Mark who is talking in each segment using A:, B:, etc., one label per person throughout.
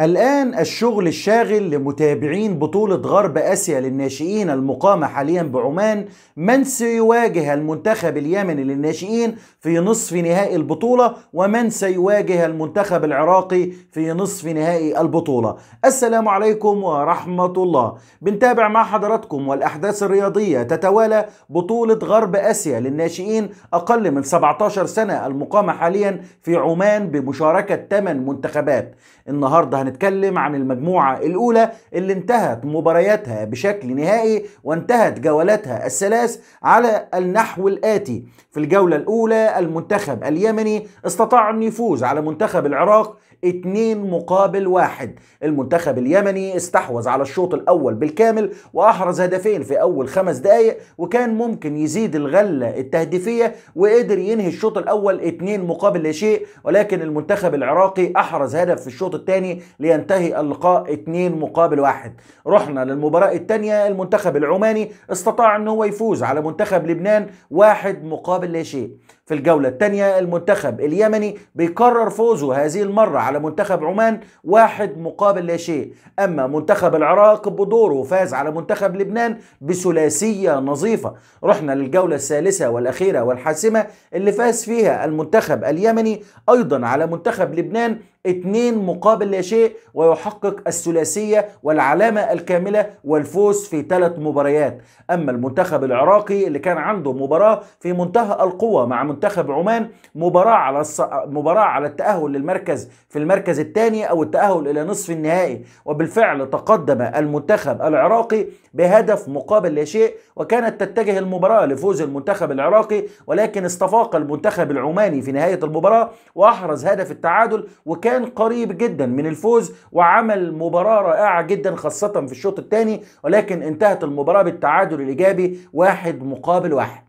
A: الآن الشغل الشاغل لمتابعين بطولة غرب آسيا للناشئين المقامة حاليا بعمان من سيواجه المنتخب اليمني للناشئين في نصف نهائي البطولة ومن سيواجه المنتخب العراقي في نصف نهائي البطولة السلام عليكم ورحمة الله بنتابع مع حضراتكم والأحداث الرياضية تتوالى بطولة غرب آسيا للناشئين أقل من 17 سنة المقامة حاليا في عمان بمشاركة 8 منتخبات النهاردة وهنتكلم عن المجموعة الأولى اللي انتهت مبارياتها بشكل نهائي وانتهت جولاتها الثلاث على النحو الآتي في الجولة الأولى المنتخب اليمني استطاع أن يفوز على منتخب العراق 2 مقابل واحد المنتخب اليمني استحوذ على الشوط الأول بالكامل وأحرز هدفين في أول خمس دقايق وكان ممكن يزيد الغلة التهديفية وقدر ينهي الشوط الأول 2 مقابل لا شيء ولكن المنتخب العراقي أحرز هدف في الشوط الثاني لينتهي اللقاء 2 مقابل واحد رحنا للمباراة الثانية المنتخب العماني استطاع ان هو يفوز على منتخب لبنان واحد مقابل لا شيء في الجولة الثانية المنتخب اليمني بيكرر فوزه هذه المرة على منتخب عمان واحد مقابل لا شيء أما منتخب العراق بدوره فاز على منتخب لبنان بثلاثية نظيفة رحنا للجولة الثالثة والأخيرة والحاسمة اللي فاز فيها المنتخب اليمني أيضا على منتخب لبنان اتنين مقابل لا شيء ويحقق الثلاثية والعلامة الكاملة والفوز في ثلاث مباريات أما المنتخب العراقي اللي كان عنده مباراة في منتهى القوة مع منتخب عمان مباراة على الص... مباراة على التأهل للمركز في المركز الثاني أو التأهل إلى نصف النهائي وبالفعل تقدم المنتخب العراقي بهدف مقابل لا شيء وكانت تتجه المباراة لفوز المنتخب العراقي ولكن استفاق المنتخب العماني في نهاية المباراة وأحرز هدف التعادل وكان كان قريب جدا من الفوز وعمل مباراة رائعة جدا خاصة في الشوط الثاني ولكن انتهت المباراة بالتعادل الإيجابي واحد مقابل واحد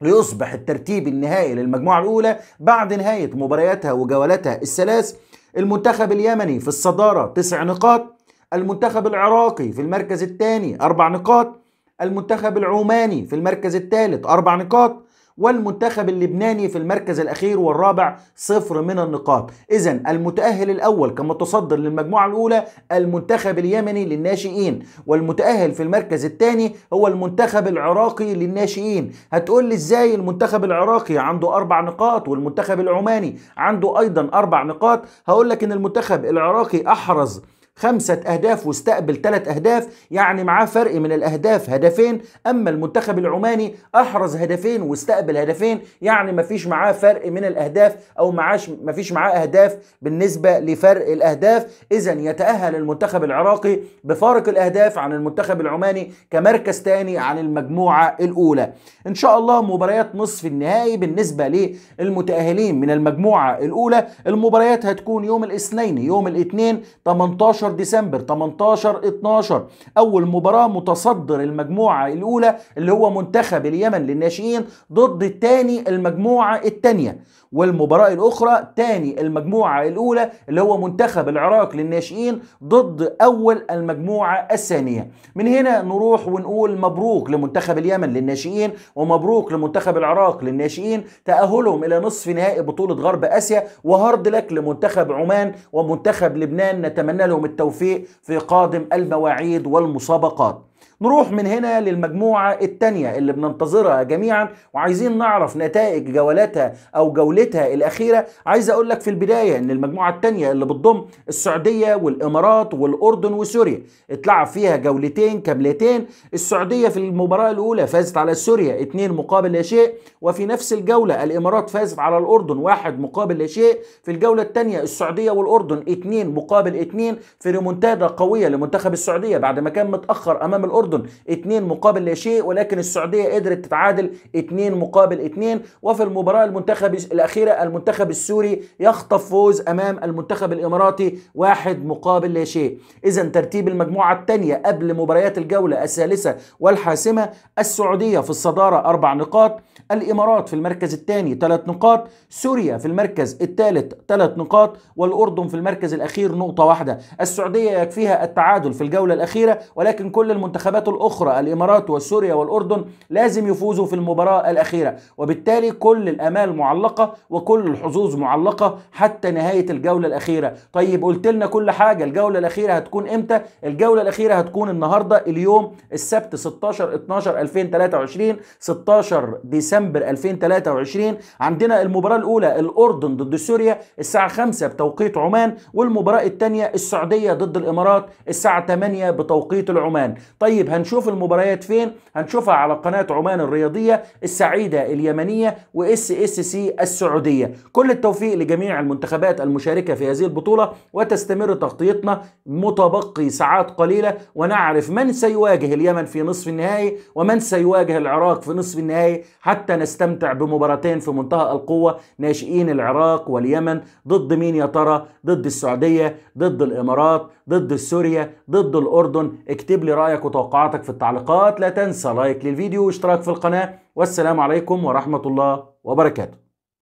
A: ليصبح الترتيب النهائي للمجموعة الأولى بعد نهاية مبارياتها وجولاتها الثلاث المنتخب اليمني في الصدارة تسع نقاط المنتخب العراقي في المركز الثاني أربع نقاط المنتخب العماني في المركز الثالث أربع نقاط والمنتخب اللبناني في المركز الأخير والرابع صفر من النقاط إذا المتأهل الأول كمتصدر للمجموعة الأولى المنتخب اليمني للناشئين والمتأهل في المركز الثاني هو المنتخب العراقي للناشئين هتقول لي إزاي المنتخب العراقي عنده أربع نقاط والمنتخب العماني عنده أيضا أربع نقاط هقول لك إن المنتخب العراقي أحرز خمسة أهداف واستقبل ثلاث أهداف يعني معاه فرق من الأهداف هدفين أما المنتخب العماني أحرز هدفين واستقبل هدفين يعني مفيش معاه فرق من الأهداف أو معاش مفيش معاه أهداف بالنسبة لفرق الأهداف إذا يتأهل المنتخب العراقي بفارق الأهداف عن المنتخب العماني كمركز ثاني عن المجموعة الأولى إن شاء الله مباريات نصف النهائي بالنسبة للمتأهلين من المجموعة الأولى المباريات هتكون يوم الاثنين يوم الاثنين 18 18 ديسمبر 18 12 اول مباراه متصدر المجموعه الاولى اللي هو منتخب اليمن للناشئين ضد الثاني المجموعه الثانيه والمباراه الاخرى ثاني المجموعه الاولى اللي هو منتخب العراق للناشئين ضد اول المجموعه الثانيه من هنا نروح ونقول مبروك لمنتخب اليمن للناشئين ومبروك لمنتخب العراق للناشئين تاهلهم الى نصف نهائي بطوله غرب اسيا وهارد لك لمنتخب عمان ومنتخب لبنان نتمنى لهم التوفيق في قادم المواعيد والمسابقات نروح من هنا للمجموعة الثانية اللي بننتظرها جميعا وعايزين نعرف نتائج جولاتها أو جولتها الأخيرة عايز أقول لك في البداية إن المجموعة الثانية اللي بتضم السعودية والإمارات والأردن وسوريا اتلعب فيها جولتين كاملتين السعودية في المباراة الأولى فازت على سوريا اثنين مقابل لا شيء وفي نفس الجولة الإمارات فازت على الأردن واحد مقابل لا شيء في الجولة الثانية السعودية والأردن اثنين مقابل اثنين في ريمونتادا قوية لمنتخب السعودية بعد ما كان متأخر أمام الأردن الأردن 2 مقابل لا شيء ولكن السعودية قدرت تتعادل 2 مقابل 2 وفي المباراة المنتخب الأخيرة المنتخب السوري يخطف فوز أمام المنتخب الإماراتي 1 مقابل لا شيء إذا ترتيب المجموعة الثانية قبل مباريات الجولة الثالثة والحاسمة السعودية في الصدارة أربع نقاط الإمارات في المركز الثاني ثلاث نقاط سوريا في المركز الثالث ثلاث نقاط والأردن في المركز الأخير نقطة واحدة السعودية يكفيها التعادل في الجولة الأخيرة ولكن كل المنتخبات المنتخبات الأخرى الإمارات وسوريا والأردن لازم يفوزوا في المباراة الأخيرة وبالتالي كل الأمال معلقة وكل الحظوظ معلقة حتى نهاية الجولة الأخيرة طيب قلت لنا كل حاجة الجولة الأخيرة هتكون إمتى الجولة الأخيرة هتكون النهاردة اليوم السبت 16 12 2023 16 ديسمبر 2023 عندنا المباراة الأولى الأردن ضد سوريا الساعة 5 بتوقيت عمان والمباراة الثانية السعودية ضد الإمارات الساعة 8 بتوقيت العمان طيب طيب هنشوف المباريات فين هنشوفها على قناة عمان الرياضية السعيدة اليمنية واس اس سي السعودية كل التوفيق لجميع المنتخبات المشاركة في هذه البطولة وتستمر تغطيتنا متبقي ساعات قليلة ونعرف من سيواجه اليمن في نصف النهائي ومن سيواجه العراق في نصف النهائي حتى نستمتع بمباراتين في منتهى القوة ناشئين العراق واليمن ضد مين يا ترى ضد السعودية ضد الإمارات ضد سوريا ضد الأردن اكتب لي رأيك توقعاتك في التعليقات لا تنسى لايك للفيديو واشتراك في القناة والسلام عليكم ورحمة الله وبركاته